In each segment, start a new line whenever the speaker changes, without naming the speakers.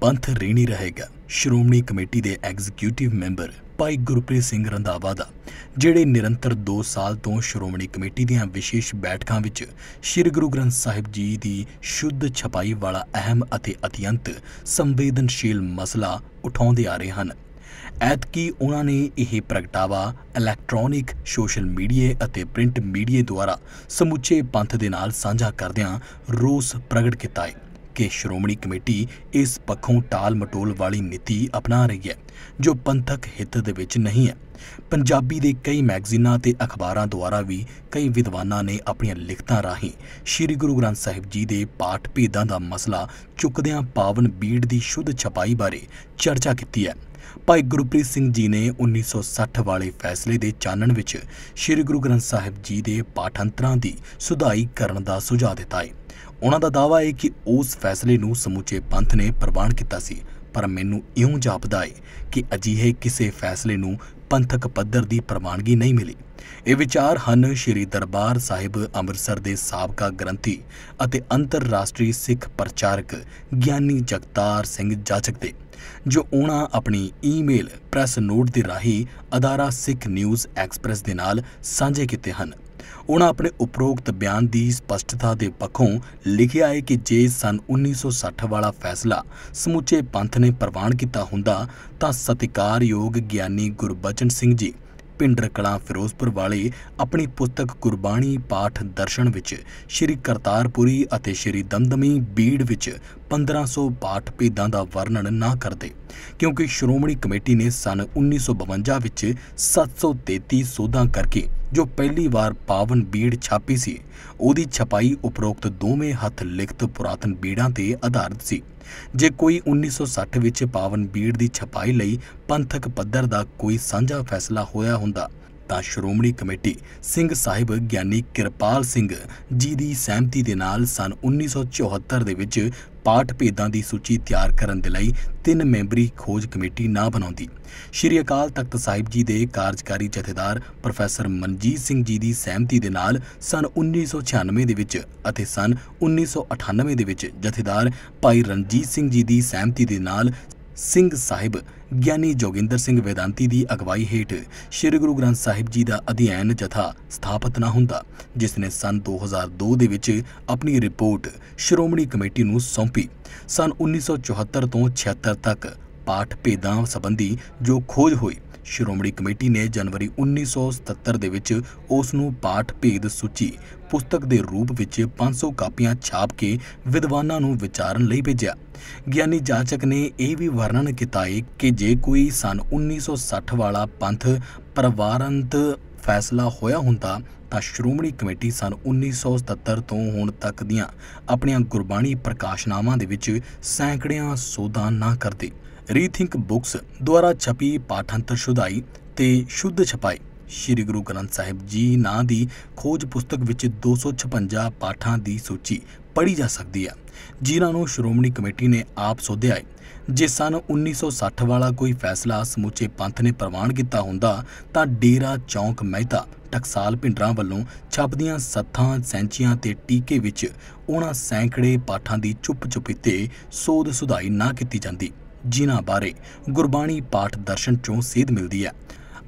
ਪੰਥ ਰੇਣੀ ਰਹੇਗਾ ਸ਼੍ਰੋਮਣੀ ਕਮੇਟੀ ਦੇ ਐਗਜ਼ੀਕਿਊਟਿਵ ਮੈਂਬਰ ਭਾਈ ਗੁਰਪ੍ਰੀਤ ਸਿੰਘ ਰੰਧਾਵਾ ਦਾ ਜਿਹੜੇ ਨਿਰੰਤਰ 2 ਸਾਲ ਤੋਂ ਸ਼੍ਰੋਮਣੀ ਕਮੇਟੀ ਦੀਆਂ ਵਿਸ਼ੇਸ਼ ਬੈਠਕਾਂ ਵਿੱਚ ਸ੍ਰੀ ਗੁਰੂ ਗ੍ਰੰਥ ਸਾਹਿਬ ਜੀ ਦੀ ਸ਼ੁੱਧ ਛਪਾਈ ਵਾਲਾ ਅਹਿਮ ਅਤੇ ਅਤਿਅੰਤ ਸੰਵੇਦਨਸ਼ੀਲ ਮਸਲਾ ਉਠਾਉਂਦੇ ਆ ਰਹੇ ਹਨ ਐਤਕੀ ਉਹਨਾਂ ਨੇ ਇਹ ਪ੍ਰਗਟਾਵਾ ਇਲੈਕਟ੍ਰੋਨਿਕ ਸੋਸ਼ਲ ਮੀਡੀਆ ਅਤੇ ਪ੍ਰਿੰਟ ਮੀਡੀਆ ਦੁਆਰਾ ਸਮੁੱਚੇ ਪੰਥ ਦੇ ਨਾਲ ਸਾਂਝਾ ਕਰਦਿਆਂ ਰੋਸ ਪ੍ਰਗਟ ਕੀਤਾ ਹੈ ਕਿ ਸ਼੍ਰੋਮਣੀ ਕਮੇਟੀ ਇਸ ਪੱਖੋਂ ਟਾਲ ਮਟੋਲ ਵਾਲੀ ਨੀਤੀ ਅਪਣਾ ਰਹੀ ਹੈ ਜੋ ਪੰਥਕ ਹਿੱਤ ਦੇ ਵਿੱਚ ਨਹੀਂ ਹੈ ਪੰਜਾਬੀ ਦੇ ਕਈ ਮੈਗਜ਼ੀਨਾਂ ਤੇ ਅਖਬਾਰਾਂ ਦੁਆਰਾ ਵੀ ਕਈ ਵਿਦਵਾਨਾਂ ਨੇ ਆਪਣੀਆਂ ਲਿਖਤਾਂ ਰਾਹੀਂ ਸ੍ਰੀ ਗੁਰੂ ਗ੍ਰੰਥ ਸਾਹਿਬ ਜੀ ਦੇ ਪਾਠ ਭੇਦਾਂ ਦਾ ਮਸਲਾ ਚੁੱਕਦਿਆਂ ਪਾਵਨ ਬੀੜ ਦੀ ਸ਼ੁੱਧ ਛਪਾਈ ਬਾਰੇ ਚਰਚਾ ਕੀਤੀ ਹੈ ਭਾਈ ਗੁਰਪ੍ਰੀਤ ਸਿੰਘ ਜੀ ਨੇ 1960 ਵਾਲੇ ਫੈਸਲੇ ਦੇ ਚਾਨਣ ਵਿੱਚ ਸ੍ਰੀ ਗੁਰੂ ਗ੍ਰੰਥ ਸਾਹਿਬ ਜੀ ਦੇ ਪਾਠਾਂਤਰਾਂ ਦੀ ਸੁਧਾਈ ਕਰਨ ਦਾ ਸੁਝਾਅ ਦਿੱਤਾ ਹੈ ਉਹਨਾਂ ਦਾ ਦਾਵਾ ਹੈ ਕਿ ਉਸ ਫੈਸਲੇ ਨੂੰ ਸਮੁੱਚੇ ਪੰਥ ਨੇ ਪ੍ਰਵਾਨ ਕੀਤਾ ਸੀ ਪਰ ਮੈਨੂੰ ਇਉਂ ਜਾਪਦਾ ਹੈ ਕਿ ਅਜਿਹੇ ਕਿਸੇ ਫੈਸਲੇ ਨੂੰ ਪੰਥਕ ਪੱਧਰ ਦੀ ਪ੍ਰਵਾਨਗੀ ਨਹੀਂ ਮਿਲੀ ਇਹ ਵਿਚਾਰ ਹਨ ਸ਼੍ਰੀ ਦਰਬਾਰ ਸਾਹਿਬ ਅੰਮ੍ਰਿਤਸਰ ਦੇ ਸਾਬਕਾ ਗ੍ਰੰਥੀ ਅਤੇ ਅੰਤਰਰਾਸ਼ਟਰੀ ਸਿੱਖ ਪ੍ਰਚਾਰਕ ਗਿਆਨੀ ਜਗਤਾਰ ਸਿੰਘ ਜਾਚਕ ਦੇ ਜੋ ਉਹਨਾਂ ਆਪਣੀ ਈਮੇਲ ਪ੍ਰੈਸ ਨੋਟ ਦੇ ਰਾਹੀਂ ਅਦਾਰਾ ਸਿੱਖ ਨਿਊਜ਼ ਐਕਸਪ੍ਰੈਸ ਦੇ ਨਾਲ ਸਾਂਝੇ ਕੀਤੇ ਹਨ ਉਹਨਾਂ ਆਪਣੇ ਉਪਰੋਕਤ ਬਿਆਨ ਦੀ ਸਪਸ਼ਟਤਾ ਦੇ ਪੱਖੋਂ ਲਿਖਿਆ ਹੈ ਕਿ ਜੇ ਸਨ 1960 ਵਾਲਾ ਫੈਸਲਾ ਸਮੁੱਚੇ ਪੰਥ ਨੇ ਪ੍ਰਵਾਨ ਕੀਤਾ ਹੁੰਦਾ ਤਾਂ ਸਤਿਕਾਰਯੋਗ ਗਿਆਨੀ ਗੁਰਬਚਨ ਸਿੰਘ ਜੀ ਪਿੰਡਰ ਕਲਾਂ ਫਿਰੋਜ਼ਪੁਰ ਵਾਲੇ ਆਪਣੀ ਪੁਸਤਕ ਕੁਰਬਾਨੀ ਪਾਠ ਦਰਸ਼ਨ ਵਿੱਚ ਸ਼੍ਰੀ ਕਰਤਾਰਪੁਰੀ ਅਤੇ ਸ਼੍ਰੀ ਦੰਦਮੀ ਬੀੜ ਵਿੱਚ 1562 ਭੇਦਾਂ ਦਾ ਵਰਣਨ ਨਾ ਕਰਦੇ ਕਿਉਂਕਿ ਸ਼੍ਰੋਮਣੀ ਕਮੇਟੀ ਨੇ ਸਨ 1952 ਵਿੱਚ 733 ਸੋਧਾਂ ਕਰਕੇ ਜੋ ਪਹਿਲੀ ਵਾਰ ਪਾਵਨ ਬੀੜ ਛਾਪੀ ਸੀ ਉਹਦੀ ਛਪਾਈ ਉਪਰੋਕਤ ਦੋਵੇਂ ਹੱਥ ਲਿਖਤ ਪੁਰਾਤਨ ਬੀੜਾਂ ਤੇ ਆਧਾਰਿਤ ਸੀ ਜੇ ਕੋਈ 1960 ਵਿੱਚ ਪਾਵਨ ਬੀੜ ਦੀ ਛਪਾਈ ਲਈ ਪੰਥਕ ਪੱਧਰ ਦਾ ਕੋਈ ਸਾਂਝਾ ਫੈਸਲਾ ਹੋਇਆ ਹੁੰਦਾ ਤਾਂ ਸ਼੍ਰੋਮਣੀ ਕਮੇਟੀ ਸਿੰਘ ਸਾਹਿਬ ਗਿਆਨੀ ਕਿਰਪਾਲ ਸਿੰਘ ਜੀ ਦੀ ਸਹਿਮਤੀ ਦੇ ਨਾਲ ਸਨ 1974 ਦੇ ਵਿੱਚ ਪਾਠ ਭੇਦਾਂ ਦੀ ਸੂਚੀ ਤਿਆਰ ਕਰਨ ਦੇ ਲਈ ਤਿੰਨ ਮੈਂਬਰੀ ਖੋਜ ਕਮੇਟੀ ਨਾ ਬਣਾਉਂਦੀ ਸ਼੍ਰੀ ਅਕਾਲ ਤਖਤ ਸਾਹਿਬ ਜੀ ਦੇ ਕਾਰਜਕਾਰੀ ਜਥੇਦਾਰ ਪ੍ਰੋਫੈਸਰ ਮਨਜੀਤ ਸਿੰਘ ਜੀ ਦੀ ਸਹਿਮਤੀ ਦੇ ਨਾਲ ਸਨ 1996 ਦੇ ਵਿੱਚ ਅਤੇ ਸਨ 1998 ਦੇ ਵਿੱਚ ਜਥੇਦਾਰ ਭਾਈ ਰਣਜੀਤ ਸਿੰਘ ਜੀ ਦੀ ਸਹਿਮਤੀ ਦੇ ਨਾਲ ਸਿੰਘ ਸਾਹਿਬ ਗਿਆਨੀ ਜੋਗਿੰਦਰ ਸਿੰਘ ਵੇਦਾਂਤੀ ਦੀ ਅਗਵਾਈ ਹੇਠ ਸ੍ਰੀ ਗੁਰੂ ਗ੍ਰੰਥ ਸਾਹਿਬ ਜੀ ਦਾ ਅਧਿਐਨ ਜਥਾ ਸਥਾਪਿਤ ਨਾ ਹੁੰਦਾ ਜਿਸ ਨੇ ਸਨ 2002 ਦੇ ਵਿੱਚ ਆਪਣੀ ਰਿਪੋਰਟ ਸ਼੍ਰੋਮਣੀ ਕਮੇਟੀ ਨੂੰ ਸੌਂਪੀ ਸਨ 1974 ਤੋਂ 76 ਤੱਕ ਪਾਠ ਪੇਦਾਂ ਸੰਬੰਧੀ ਜੋ ਖੋਜ ਹੋਈ ਸ਼੍ਰੋਮਣੀ ਕਮੇਟੀ ਨੇ ਜਨਵਰੀ 1977 ਦੇ ਵਿੱਚ ਉਸ ਨੂੰ ਪਾਠ ਭੇਦ ਸੂਚੀ ਪੁਸਤਕ ਦੇ ਰੂਪ ਵਿੱਚ 500 ਕਾਪੀਆਂ ਛਾਪ ਕੇ ਵਿਦਵਾਨਾਂ ਨੂੰ ਵਿਚਾਰਨ ਲਈ ਭੇਜਿਆ ਗਿਆਨੀ ਜਾਚਕ ਨੇ ਇਹ ਵੀ ਵਰਣਨ ਕੀਤਾ ਹੈ ਕਿ ਜੇ ਕੋਈ ਸਨ 1960 ਵਾਲਾ ਪੰਥ ਪਰਵਾਰੰਤ ਫੈਸਲਾ ਹੋਇਆ ਹੁੰਦਾ ਤਾਂ ਸ਼੍ਰੋਮਣੀ ਕਮੇਟੀ ਸਨ 1977 ਤੋਂ ਹੁਣ ਤੱਕ ਦੀਆਂ ਆਪਣੀਆਂ ਗੁਰਬਾਣੀ ਪ੍ਰਕਾਸ਼ਨਾਵਾਂ ਦੇ ਵਿੱਚ ਸੈਂਕੜਿਆਂ ਸੋਧਾਂ ਨਾ ਕਰਦੀ ਰੀਥਿੰਕ ਬੁਕਸ ਦੁਆਰਾ ਛਪੀ ਪਾਠਾਂਤਰ ਸ਼ੁਧਾਈ ਤੇ ਸ਼ੁੱਧ ਛਪਾਈ ਸ਼੍ਰੀ ਗੁਰੂ ਗ੍ਰੰਥ ਸਾਹਿਬ ਜੀ ਨਾਂ ਦੀ ਖੋਜ ਪੁਸਤਕ ਵਿੱਚ 256 ਪਾਠਾਂ ਦੀ ਸੂਚੀ ਪੜ੍ਹੀ ਜਾ ਸਕਦੀ ਹੈ ਜਿਨ੍ਹਾਂ ਨੂੰ ਸ਼੍ਰੋਮਣੀ ਕਮੇਟੀ ਨੇ ਆਪ ਸੋਧਿਆ ਹੈ ਜੇ ਸਨ 1960 ਵਾਲਾ ਕੋਈ ਫੈਸਲਾ ਸਮੁੱਚੇ ਪੰਥ ਨੇ ਪ੍ਰਵਾਨ ਕੀਤਾ ਹੁੰਦਾ ਤਾਂ ਡੇਰਾ ਚੌਂਕ ਮਹਿਤਾ ਟਕਸਾਲ ਪਿੰਡਰਾਂ ਵੱਲੋਂ ਛਪਦੀਆਂ ਸੱਥਾਂ ਸੈਂਚੀਆਂ ਤੇ ਟੀਕੇ ਵਿੱਚ ਉਹਨਾਂ ਸੈਂਕੜੇ ਪਾਠਾਂ ਦੀ ਚੁੱਪ ਚੁਪੀਤੇ ਸੋਧ ਸੁਧਾਈ ਨਾ ਕੀਤੀ ਜਾਂਦੀ ਜਿਨ੍ਹਾਂ ਬਾਰੇ ਗੁਰਬਾਣੀ ਪਾਠ ਦਰਸ਼ਨ ਚੋਂ ਸੇਧ ਮਿਲਦੀ ਹੈ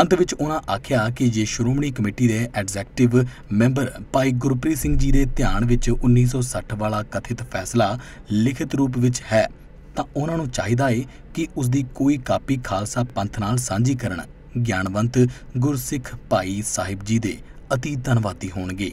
ਅੰਤ ਵਿੱਚ ਉਹਨਾਂ ਆਖਿਆ ਕਿ ਜੇ ਸ਼੍ਰੋਮਣੀ ਕਮੇਟੀ ਦੇ ਐਗਜ਼ੈਕਟਿਵ ਮੈਂਬਰ ਭਾਈ ਗੁਰਪ੍ਰੀਤ ਸਿੰਘ ਜੀ ਦੇ ਧਿਆਨ ਵਿੱਚ 1960 ਵਾਲਾ ਕਥਿਤ ਫੈਸਲਾ ਲਿਖਿਤ ਰੂਪ ਵਿੱਚ ਹੈ ਤਾਂ ਉਹਨਾਂ ਨੂੰ ਚਾਹੀਦਾ ਹੈ ਕਿ ਉਸ ਦੀ ਕੋਈ ਕਾਪੀ ਖਾਲਸਾ ਪੰਥ ਨਾਲ ਸਾਂਝੀ ਕਰਨ ਗਿਆਨਵੰਤ ਗੁਰਸਿੱਖ ਭਾਈ ਸਾਹਿਬ ਜੀ ਦੇ ਅਤੀ ਧੰਨਵਾਦੀ ਹੋਣਗੇ